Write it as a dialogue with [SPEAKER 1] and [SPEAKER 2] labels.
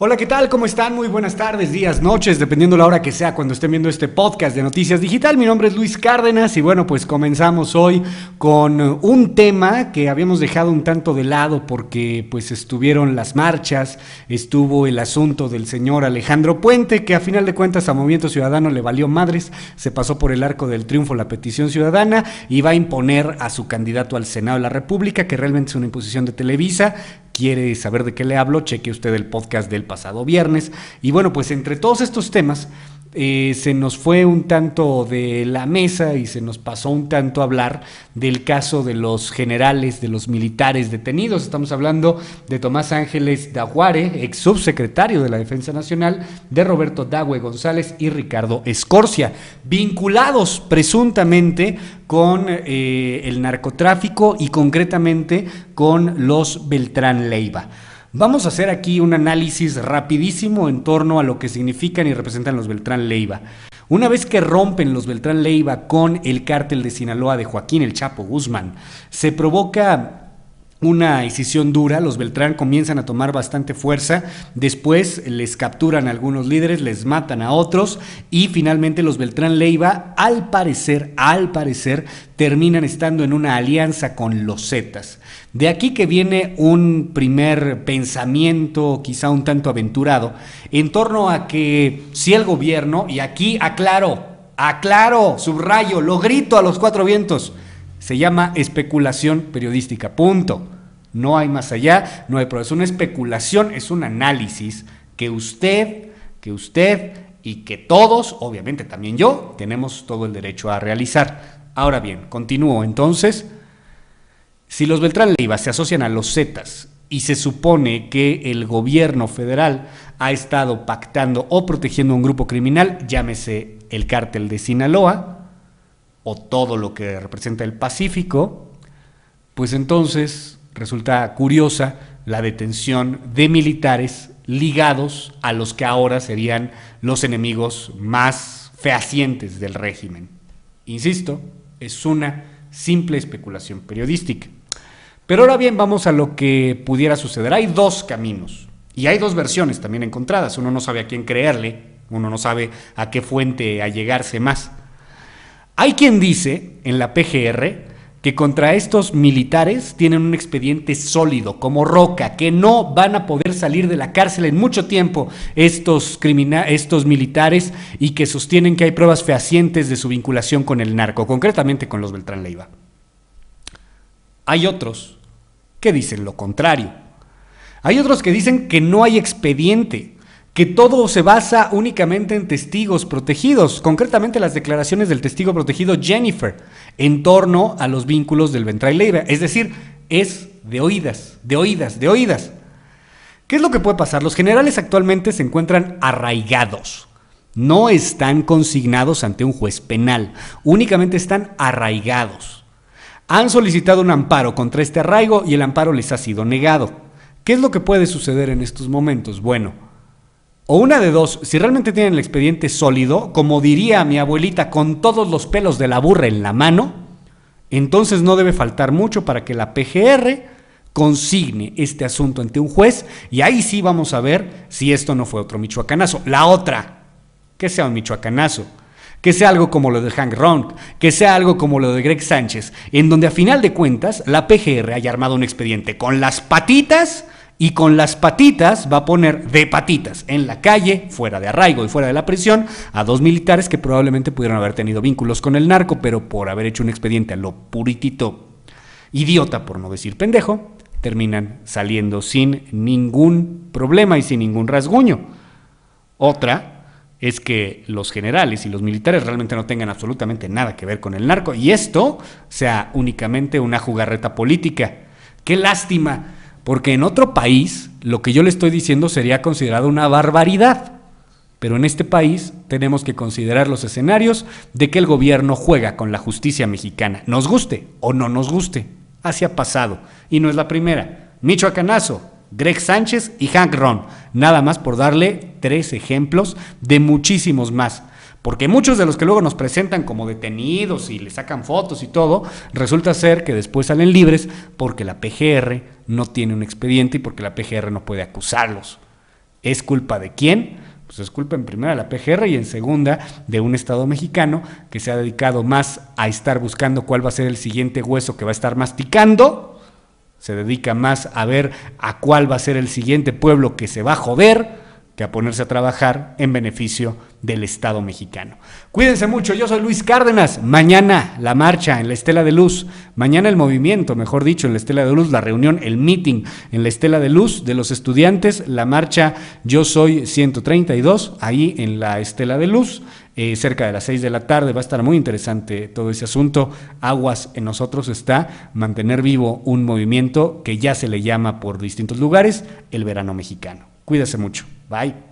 [SPEAKER 1] Hola, ¿qué tal? ¿Cómo están? Muy buenas tardes, días, noches, dependiendo la hora que sea cuando estén viendo este podcast de Noticias Digital. Mi nombre es Luis Cárdenas y bueno, pues comenzamos hoy con un tema que habíamos dejado un tanto de lado porque pues estuvieron las marchas, estuvo el asunto del señor Alejandro Puente, que a final de cuentas a Movimiento Ciudadano le valió madres, se pasó por el arco del triunfo la petición ciudadana y va a imponer a su candidato al Senado de la República, que realmente es una imposición de Televisa, quiere saber de qué le hablo, cheque usted el podcast del pasado viernes. Y bueno, pues entre todos estos temas, eh, se nos fue un tanto de la mesa y se nos pasó un tanto hablar del caso de los generales, de los militares detenidos. Estamos hablando de Tomás Ángeles Daguare, ex subsecretario de la Defensa Nacional, de Roberto Dagüe González y Ricardo Escorcia, vinculados presuntamente con eh, el narcotráfico y concretamente con los Beltrán Leiva. Vamos a hacer aquí un análisis rapidísimo en torno a lo que significan y representan los Beltrán Leiva. Una vez que rompen los Beltrán Leiva con el cártel de Sinaloa de Joaquín El Chapo Guzmán, se provoca una decisión dura, los Beltrán comienzan a tomar bastante fuerza, después les capturan a algunos líderes, les matan a otros y finalmente los Beltrán Leiva, al parecer, al parecer, terminan estando en una alianza con los Zetas. De aquí que viene un primer pensamiento quizá un tanto aventurado en torno a que si el gobierno, y aquí aclaro, aclaro, subrayo, lo grito a los cuatro vientos, se llama especulación periodística, punto. No hay más allá, no hay pruebas. Es una especulación, es un análisis que usted, que usted y que todos, obviamente también yo, tenemos todo el derecho a realizar. Ahora bien, continúo entonces. Si los Beltrán Leiva se asocian a los Zetas y se supone que el gobierno federal ha estado pactando o protegiendo a un grupo criminal, llámese el cártel de Sinaloa, o todo lo que representa el Pacífico, pues entonces resulta curiosa la detención de militares ligados a los que ahora serían los enemigos más fehacientes del régimen. Insisto, es una simple especulación periodística. Pero ahora bien, vamos a lo que pudiera suceder. Hay dos caminos y hay dos versiones también encontradas. Uno no sabe a quién creerle, uno no sabe a qué fuente allegarse más. Hay quien dice en la PGR que contra estos militares tienen un expediente sólido, como roca, que no van a poder salir de la cárcel en mucho tiempo estos, estos militares y que sostienen que hay pruebas fehacientes de su vinculación con el narco, concretamente con los Beltrán Leiva. Hay otros que dicen lo contrario. Hay otros que dicen que no hay expediente, que todo se basa únicamente en testigos protegidos, concretamente las declaraciones del testigo protegido Jennifer en torno a los vínculos del Ventra Es decir, es de oídas, de oídas, de oídas. ¿Qué es lo que puede pasar? Los generales actualmente se encuentran arraigados. No están consignados ante un juez penal, únicamente están arraigados. Han solicitado un amparo contra este arraigo y el amparo les ha sido negado. ¿Qué es lo que puede suceder en estos momentos? Bueno, o una de dos, si realmente tienen el expediente sólido, como diría mi abuelita, con todos los pelos de la burra en la mano, entonces no debe faltar mucho para que la PGR consigne este asunto ante un juez y ahí sí vamos a ver si esto no fue otro michoacanazo. La otra, que sea un michoacanazo, que sea algo como lo de Hank Ronk, que sea algo como lo de Greg Sánchez, en donde a final de cuentas la PGR haya armado un expediente con las patitas y con las patitas va a poner de patitas en la calle, fuera de arraigo y fuera de la prisión, a dos militares que probablemente pudieron haber tenido vínculos con el narco, pero por haber hecho un expediente a lo puritito idiota, por no decir pendejo, terminan saliendo sin ningún problema y sin ningún rasguño. Otra es que los generales y los militares realmente no tengan absolutamente nada que ver con el narco y esto sea únicamente una jugarreta política. Qué lástima porque en otro país lo que yo le estoy diciendo sería considerado una barbaridad. Pero en este país tenemos que considerar los escenarios de que el gobierno juega con la justicia mexicana, nos guste o no nos guste. Hacia pasado. Y no es la primera. Michoacanazo, Greg Sánchez y Hank Ron. Nada más por darle tres ejemplos de muchísimos más. Porque muchos de los que luego nos presentan como detenidos y le sacan fotos y todo, resulta ser que después salen libres porque la PGR no tiene un expediente y porque la PGR no puede acusarlos. ¿Es culpa de quién? Pues es culpa en primera de la PGR y en segunda de un Estado mexicano que se ha dedicado más a estar buscando cuál va a ser el siguiente hueso que va a estar masticando se dedica más a ver a cuál va a ser el siguiente pueblo que se va a joder que a ponerse a trabajar en beneficio del Estado mexicano. Cuídense mucho, yo soy Luis Cárdenas. Mañana la marcha en la Estela de Luz, mañana el movimiento, mejor dicho, en la Estela de Luz, la reunión, el meeting en la Estela de Luz de los estudiantes, la marcha Yo Soy 132, ahí en la Estela de Luz. Eh, cerca de las 6 de la tarde. Va a estar muy interesante todo ese asunto. Aguas en nosotros está mantener vivo un movimiento que ya se le llama por distintos lugares el verano mexicano. Cuídense mucho. Bye.